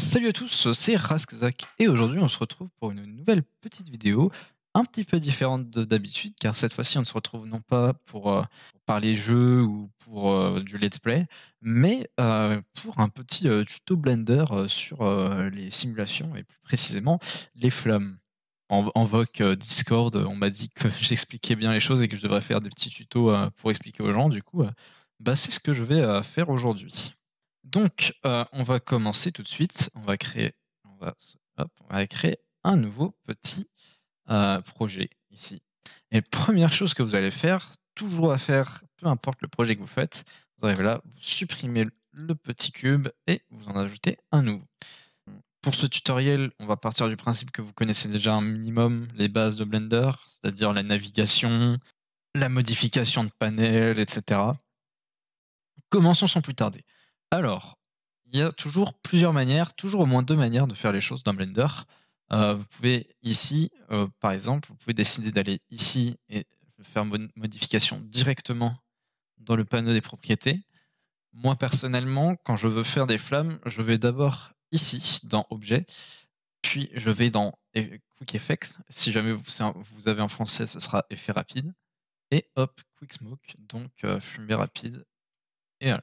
Salut à tous, c'est Raskzak et aujourd'hui on se retrouve pour une nouvelle petite vidéo un petit peu différente d'habitude car cette fois-ci on se retrouve non pas pour, euh, parler jeu ou pour euh, du let's play mais euh, pour un petit tuto Blender sur les simulations et plus précisément les flammes. En, Discord, on m'a dit que j'expliquais bien les choses et que je devrais faire des petits tutos pour expliquer aux gens. Du coup, bah, c'est ce que je vais faire aujourd'hui. Donc, euh, on va commencer tout de suite. On va créer, créer un nouveau petit euh, projet ici. Et première chose que vous allez faire, toujours à faire, peu importe le projet que vous faites, vous arrivez là, vous supprimez le petit cube et vous en ajoutez un nouveau. Pour ce tutoriel, on va partir du principe que vous connaissez déjà un minimum les bases de Blender, c'est-à-dire la navigation, la modification de panel, etc. Commençons sans plus tarder. Alors, il y a toujours plusieurs manières, toujours au moins deux manières de faire les choses dans Blender. Euh, vous pouvez ici, euh, par exemple, vous pouvez décider d'aller ici et faire une modification directement dans le panneau des propriétés. Moi, personnellement, quand je veux faire des flammes, je vais d'abord ici, dans Objet, puis je vais dans e-, Quick Effects. Si jamais vous avez un français, ce sera Effet rapide. Et hop, Quick Smoke, donc euh, fumée rapide euh,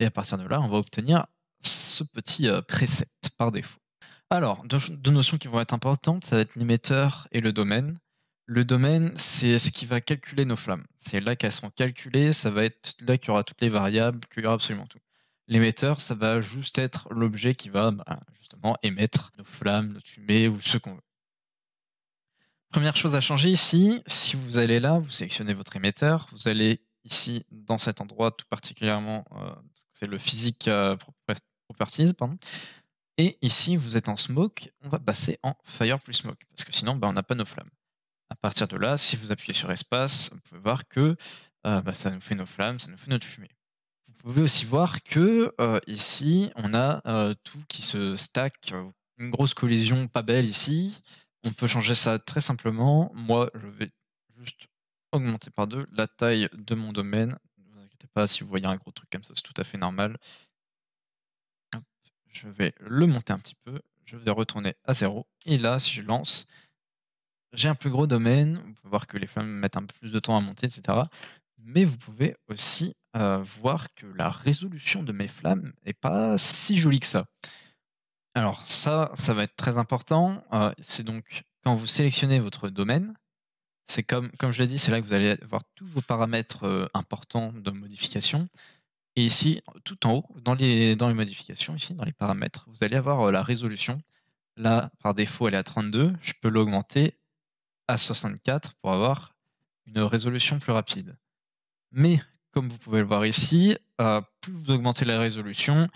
et, à partir de là, on va obtenir ce petit euh, preset par défaut. Alors, deux, notions qui vont être importantes, ça va être l'émetteur et le domaine. Le domaine, c'est ce qui va calculer nos flammes. C'est là qu'elles seront calculées, ça va être là qu'il y aura toutes les variables, qu'il y aura absolument tout. L'émetteur, ça va juste être l'objet qui va bah, justement émettre nos flammes, nos fumée ou ce qu'on veut. Première chose à changer ici, si vous allez là, vous sélectionnez votre émetteur, vous allez ici dans cet endroit tout particulièrement, euh, c'est le physique euh, properties, pardon. Et ici, vous êtes en smoke, on va passer en fire plus smoke, parce que sinon, ben, on n'a pas nos flammes. À partir de là, si vous appuyez sur espace, vous pouvez voir que euh, ben, ça nous fait nos flammes, ça nous fait notre fumée. Vous pouvez aussi voir que ici, on a tout qui se stack, une grosse collision pas belle ici. On peut changer ça très simplement. Moi, je vais juste augmenter par deux la taille de mon domaine. Ne vous inquiétez pas si vous voyez un gros truc comme ça, c'est tout à fait normal. je vais le monter un petit peu. Je vais retourner à 0. Et là, si je lance, j'ai un plus gros domaine. Vous pouvez voir que les flammes mettent un peu plus de temps à monter, etc. Mais vous pouvez aussi euh, voir que la résolution de mes flammes n'est pas si jolie que ça. Alors ça, ça va être très important. Euh, c'est donc quand vous sélectionnez votre domaine, c'est comme, je l'ai dit, c'est là que vous allez avoir tous vos paramètres euh, importants de modification. Et ici, tout en haut, dans les, dans les modifications, ici, dans les paramètres, vous allez avoir euh, la résolution. Là, par défaut, elle est à 32. Je peux l'augmenter à 64 pour avoir une résolution plus rapide. Mais, comme vous pouvez le voir ici, euh, plus vous augmentez la résolution,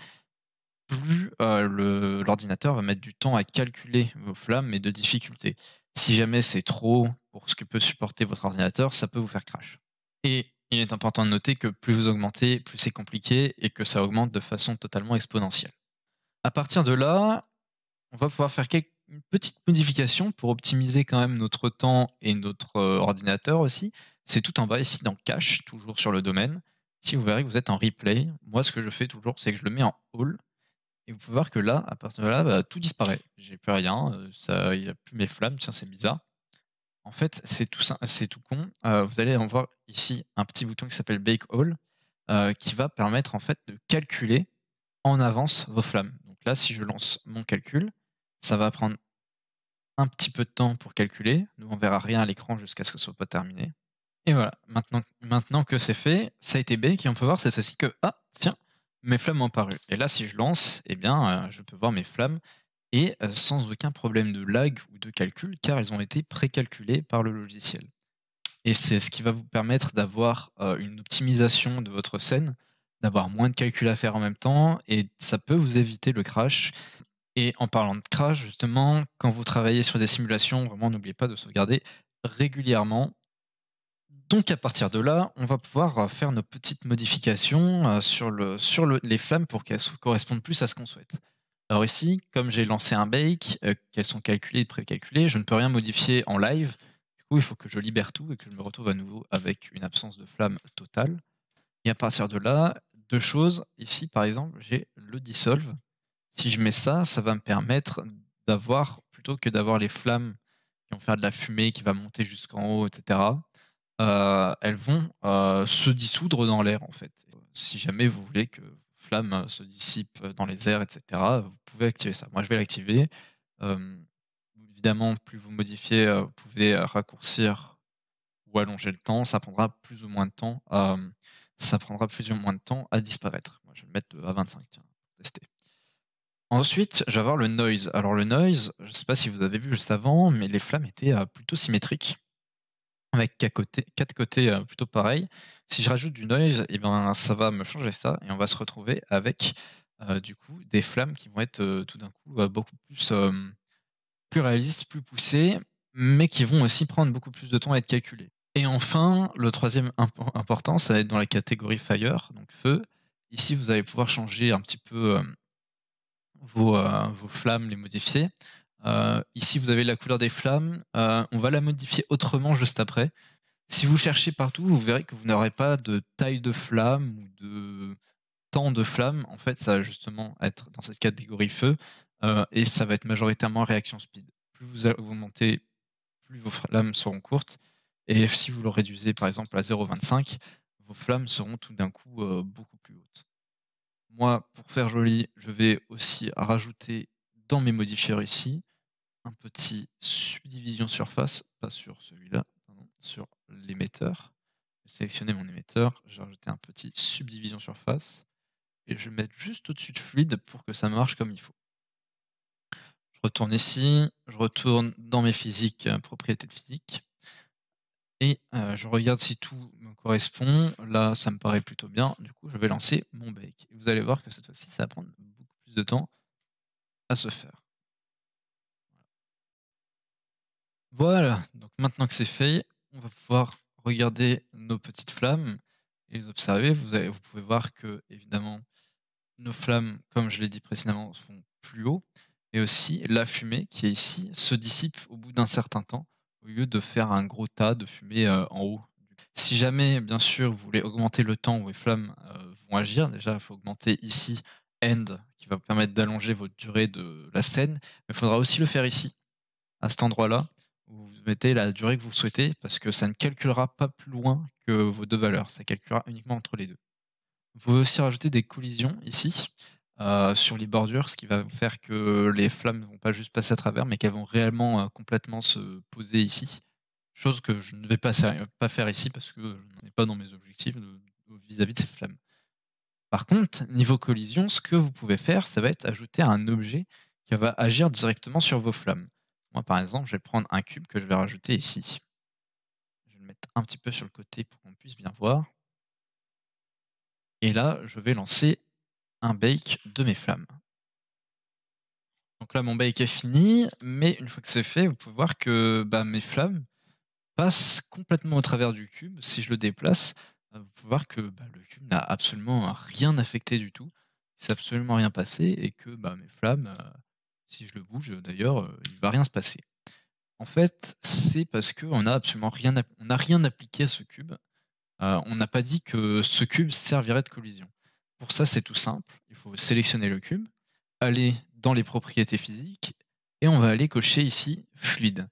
plus l'ordinateur va mettre du temps à calculer vos flammes et de difficultés. Si jamais c'est trop ce que peut supporter votre ordinateur, ça peut vous faire crash. Et il est important de noter que plus vous augmentez, plus c'est compliqué et que ça augmente de façon totalement exponentielle. À partir de là, on va pouvoir faire une petite modification pour optimiser quand même notre temps et notre euh, ordinateur aussi. C'est tout en bas ici dans cache, toujours sur le domaine. Si vous verrez que vous êtes en replay. Moi, ce que je fais toujours, c'est que je le mets en all. Et vous pouvez voir que là, à partir de là, bah, tout disparaît. J'ai plus rien. Euh, il n'y a plus mes flammes. Tiens, c'est bizarre. En fait, c'est tout, tout con. Euh, vous allez en voir ici un petit bouton qui s'appelle Bake All, euh, qui va permettre en fait de calculer en avance vos flammes. Donc là, si je lance mon calcul, ça va prendre un petit peu de temps pour calculer. Nous, on verra rien à l'écran jusqu'à ce que ce soit pas terminé. Et voilà, maintenant, que c'est fait, ça a été bake et on peut voir cette fois-ci que, ah, tiens, mes flammes ont paru. Et là, si je lance, eh bien, euh, je peux voir mes flammes et euh, sans aucun problème de lag ou de calcul, car ils ont été précalculés par le logiciel. Et c'est ce qui va vous permettre d'avoir euh, une optimisation de votre scène, d'avoir moins de calculs à faire en même temps, et ça peut vous éviter le crash. Et en parlant de crash, justement, quand vous travaillez sur des simulations, vraiment n'oubliez pas de sauvegarder régulièrement. Donc à partir de là, on va pouvoir euh, faire nos petites modifications sur, le, sur les flammes pour qu'elles correspondent plus à ce qu'on souhaite. Alors ici, comme j'ai lancé un bake, euh, qu'elles sont calculées et précalculées, je ne peux rien modifier en live. Du coup, il faut que je libère tout et que je me retrouve à nouveau avec une absence de flamme totale. Et à partir de là, deux choses. Ici, par exemple, j'ai le dissolve. Si je mets ça, ça va me permettre d'avoir, plutôt que d'avoir les flammes qui vont faire de la fumée, qui va monter jusqu'en haut, etc., euh, elles vont euh, se dissoudre dans l'air, en fait. Si jamais vous voulez que euh, se dissipe euh, dans les airs, etc., vous pouvez activer ça. Moi, je vais l'activer. Euh, évidemment, plus vous modifiez, vous pouvez raccourcir ou allonger le temps. Ça prendra plus ou moins de temps à, ça prendra plus ou moins de temps à disparaître. je vais le mettre à 25, pour tester. Ensuite, je vais avoir le noise. Alors le noise, je ne sais pas si vous avez vu juste avant, mais les flammes étaient plutôt symétriques avec quatre côtés, euh, plutôt pareils. Si je rajoute du noise, eh ben, ça va me changer ça et on va se retrouver avec euh, du coup des flammes qui vont être euh, tout d'un coup beaucoup plus, plus réalistes, plus poussées, mais qui vont aussi prendre beaucoup plus de temps à être calculées. Et enfin, le troisième important, ça va être dans la catégorie fire, donc feu. Ici, vous allez pouvoir changer un petit peu vos, flammes, les modifier. Euh, ici, vous avez la couleur des flammes. Euh, on va la modifier autrement juste après. Si vous cherchez partout, vous verrez que vous n'aurez pas de taille de flamme ou de temps de flamme. En fait, ça va justement être dans cette catégorie feu euh, et ça va être majoritairement réaction speed. Plus vous augmentez, plus vos flammes seront courtes. Et si vous le réduisez par exemple à 0,25, vos flammes seront tout d'un coup beaucoup plus hautes. Moi, pour faire joli, je vais aussi rajouter dans mes modifiers ici un petit subdivision surface, pas sur celui-là, sur l'émetteur. Je vais sélectionner mon émetteur, je vais un petit subdivision surface et je vais mettre juste au-dessus de fluide pour que ça marche comme il faut. Je retourne ici, je retourne dans mes physiques, euh, propriétés de physique et euh, je regarde si tout me correspond. Là, ça me paraît plutôt bien. Du coup, je vais lancer mon bake. vous allez voir que cette fois-ci, ça va prendre beaucoup plus de temps à se faire. Voilà, donc maintenant que c'est fait, on va pouvoir regarder nos petites flammes et les observer. Vous, pouvez voir que, évidemment, nos flammes, comme je l'ai dit précédemment, sont plus haut, Et aussi, la fumée qui est ici se dissipe au bout d'un certain temps, au lieu de faire un gros tas de fumée euh, en haut. Si jamais, bien sûr, vous voulez augmenter le temps où les flammes euh, vont agir, déjà, il faut augmenter ici End, qui va permettre d'allonger votre durée de la scène. Mais il faudra aussi le faire ici, à cet endroit-là, vous mettez la durée que vous souhaitez, parce que ça ne calculera pas plus loin que vos deux valeurs, ça calculera uniquement entre les deux. Vous pouvez aussi rajouter des collisions ici euh, sur les bordures, ce qui va faire que les flammes ne vont pas juste passer à travers, mais qu'elles vont réellement euh, complètement se poser ici. Chose que je ne vais pas, faire ici parce que je n'en ai pas dans mes objectifs vis à de, -vis de ces flammes. Par contre, niveau collision, ce que vous pouvez faire, ça va être ajouter un objet qui va agir directement sur vos flammes. Moi, par exemple, je vais prendre un cube que je vais rajouter ici. Je vais le mettre un petit peu sur le côté pour qu'on puisse bien voir. Et là, je vais lancer un bake de mes flammes. Donc là, mon bake est fini, mais une fois que c'est fait, vous pouvez voir que bah, mes flammes passent complètement au travers du cube. Si je le déplace, euh, vous pouvez voir que bah, le cube n'a absolument rien affecté du tout. Il s'est absolument rien passé et que bah, mes flammes... Euh, si je le bouge d'ailleurs, euh, il ne va rien se passer. En fait, c'est parce qu'on n'a absolument rien, on n'a rien appliqué à ce cube. Euh, on n'a pas dit que ce cube servirait de collision. Pour ça, c'est tout simple. Il faut sélectionner le cube, aller dans les propriétés physiques, et on va aller cocher ici fluide.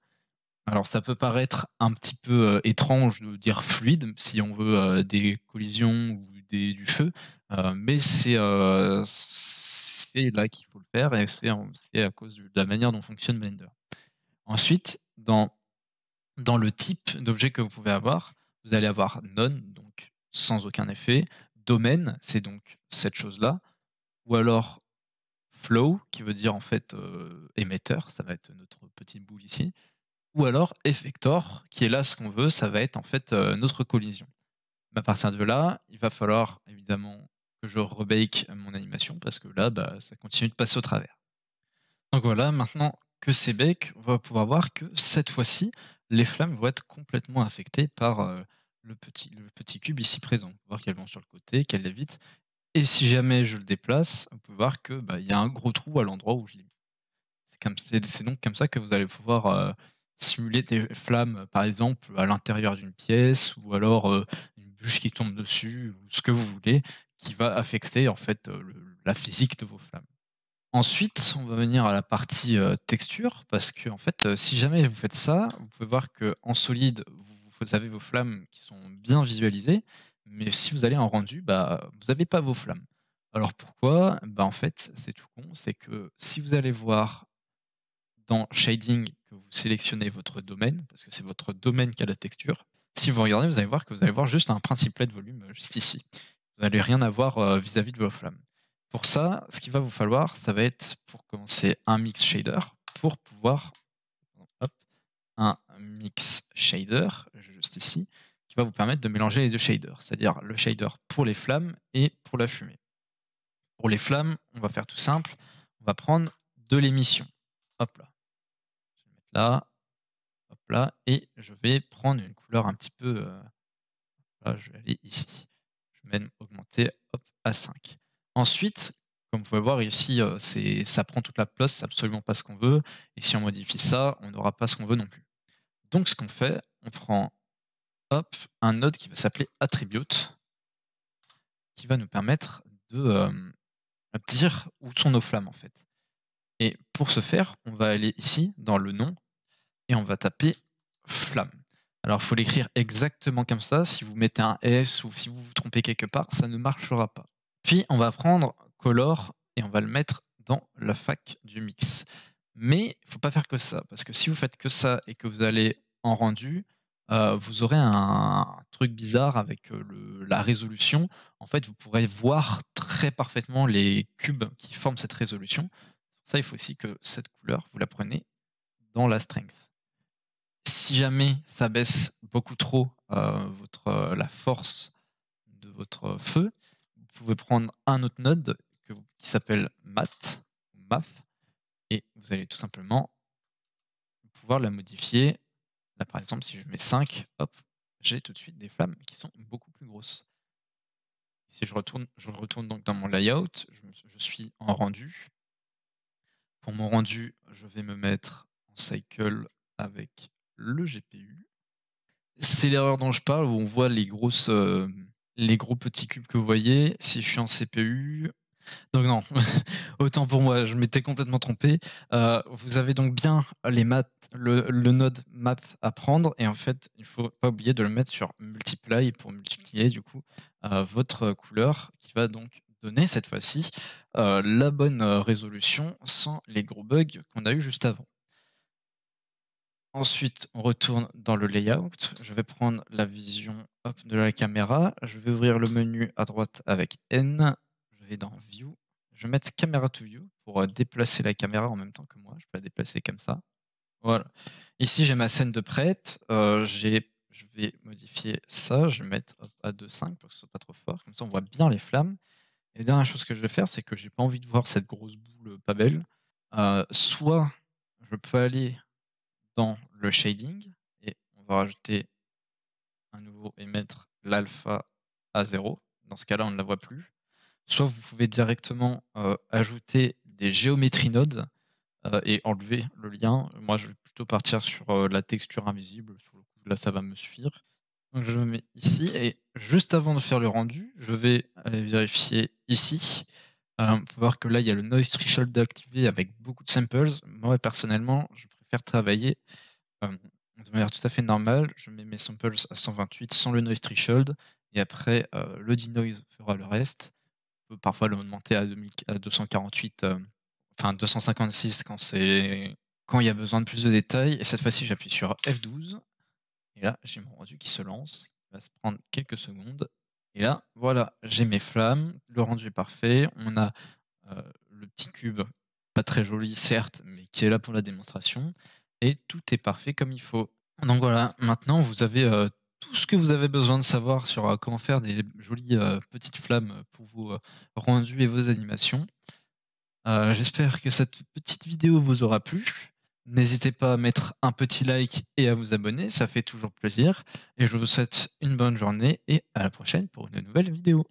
Alors ça peut paraître un petit peu euh, étrange de dire fluide si on veut des collisions ou du feu, mais c'est c'est là qu'il faut le faire et c'est à cause de la manière dont fonctionne Blender. Ensuite, dans, dans le type d'objet que vous pouvez avoir, vous allez avoir none, donc sans aucun effet, domaine, c'est donc cette chose-là, ou alors flow, qui veut dire en fait euh, émetteur, ça va être notre petite boule ici, ou alors effector, qui est là ce qu'on veut, ça va être en fait euh, notre collision. À partir de là, il va falloir évidemment que je rebake mon animation parce que là, bah, ça continue de passer au travers. Donc voilà, maintenant que c'est bake, on va pouvoir voir que cette fois-ci, les flammes vont être complètement affectées par euh, le, petit, le petit cube ici présent. On va voir qu'elles vont sur le côté, qu'elles l'évitent. Et si jamais je le déplace, on peut voir qu'il bah, y a un gros trou à l'endroit où je l'ai mis. C'est donc comme ça que vous allez pouvoir euh, simuler des flammes, par exemple, à l'intérieur d'une pièce, ou alors euh, une bûche qui tombe dessus, ou ce que vous voulez, qui va affecter en fait euh, la physique de vos flammes. Ensuite, on va venir à la partie euh, texture parce que en fait, euh, si jamais vous faites ça, vous pouvez voir que en solide, vous avez vos flammes qui sont bien visualisées, mais si vous allez en rendu, bah, vous n'avez pas vos flammes. Alors pourquoi bah, En fait, c'est tout con, c'est que si vous allez voir dans Shading que vous sélectionnez votre domaine, parce que c'est votre domaine qui a la texture, si vous regardez, vous allez voir que vous allez voir juste un principlet de volume juste ici. Vous n'allez rien avoir euh, vis-à-vis de vos flammes. Pour ça, ce qu'il va vous falloir, ça va être pour commencer un mix shader pour pouvoir un mix shader juste ici qui va vous permettre de mélanger les deux shaders, c'est-à-dire le shader pour les flammes et pour la fumée. Pour les flammes, on va faire tout simple, on va prendre de l'émission. Hop là. Je vais mettre là, hop là, et je vais prendre une couleur un petit peu. Euh, là, je vais aller ici même augmenter à 5. Ensuite, comme vous pouvez voir ici, euh, c'est, ça prend toute la place, c'est absolument pas ce qu'on veut. Et si on modifie ça, on n'aura pas ce qu'on veut non plus. Donc ce qu'on fait, on prend un node qui va s'appeler attribute, qui va nous permettre de euh, dire où sont nos flammes en fait. Et pour ce faire, on va aller ici dans le nom et on va taper flamme. Alors, il faut l'écrire exactement comme ça. Si vous mettez un S ou si vous vous trompez quelque part, ça ne marchera pas. Puis, on va prendre color et on va le mettre dans la fac du mix. Mais il faut pas faire que ça, parce que si vous faites que ça et que vous allez en rendu, euh, vous aurez un truc bizarre avec euh, la résolution. En fait, vous pourrez voir très parfaitement les cubes qui forment cette résolution. Ça, il faut aussi que cette couleur, vous la prenez dans la strength jamais ça baisse beaucoup trop euh, votre, euh, la force de votre feu, vous pouvez prendre un autre node qui s'appelle math, math, et vous allez tout simplement pouvoir la modifier. Là, par exemple, si je mets 5, hop, j'ai tout de suite des flammes qui sont beaucoup plus grosses. Si je retourne, je retourne donc dans mon layout, je, je suis en rendu. Pour mon rendu, je vais me mettre en cycle avec le GPU. C'est l'erreur dont je parle où on voit les grosses, euh, les gros petits cubes que vous voyez. Si je suis en CPU, donc non, autant pour moi, je m'étais complètement trompé. Euh, vous avez donc bien les maths, le, node map à prendre et en fait, il ne faut pas oublier de le mettre sur multiply pour multiplier du coup euh, votre couleur qui va donc donner cette fois-ci la bonne résolution sans les gros bugs qu'on a eu juste avant. Ensuite, on retourne dans le layout. Je vais prendre la vision de la caméra. Je vais ouvrir le menu à droite avec N. Je vais dans View. Je vais mettre Camera to View pour euh, déplacer la caméra en même temps que moi. Je peux la déplacer comme ça. Voilà. Ici, j'ai ma scène de prête. Euh, je vais modifier ça, je vais mettre à 2.5 pour que ce soit pas trop fort, comme ça on voit bien les flammes. Et la dernière chose que je vais faire, c'est que j'ai pas envie de voir cette grosse boule euh, pas belle. soit je peux aller le shading et on va rajouter un nouveau et mettre l'alpha à 0. Dans ce cas-là, on ne la voit plus. Soit vous pouvez directement euh, ajouter des géométries nodes euh, et enlever le lien. Moi, je vais plutôt partir sur euh, la texture invisible. Sur le coup, là, ça va me suffire. je mets ici et juste avant de faire le rendu, je vais aller vérifier ici. voir que là, il y a le noise threshold activé avec beaucoup de samples. Moi, personnellement, je faire travailler euh, de manière tout à fait normale. Je mets mes samples à 128 sans le noise threshold, et après euh, le denoise fera le reste. On peut parfois le monter à, 248, euh, enfin 256 quand c'est quand il y a besoin de plus de détails. Et cette fois-ci, j'appuie sur F12, et là j'ai mon rendu qui se lance. Il va se prendre quelques secondes. Et là, voilà, j'ai mes flammes, le rendu est parfait. On a le petit cube très jolie certes, mais qui est là pour la démonstration. Et tout est parfait comme il faut. Donc voilà, maintenant vous avez euh, tout ce que vous avez besoin de savoir sur euh, comment faire des jolies euh, petites flammes pour vos rendus et vos animations. J'espère que cette petite vidéo vous aura plu. N'hésitez pas à mettre un petit like et à vous abonner, ça fait toujours plaisir. Et je vous souhaite une bonne journée et à la prochaine pour une nouvelle vidéo.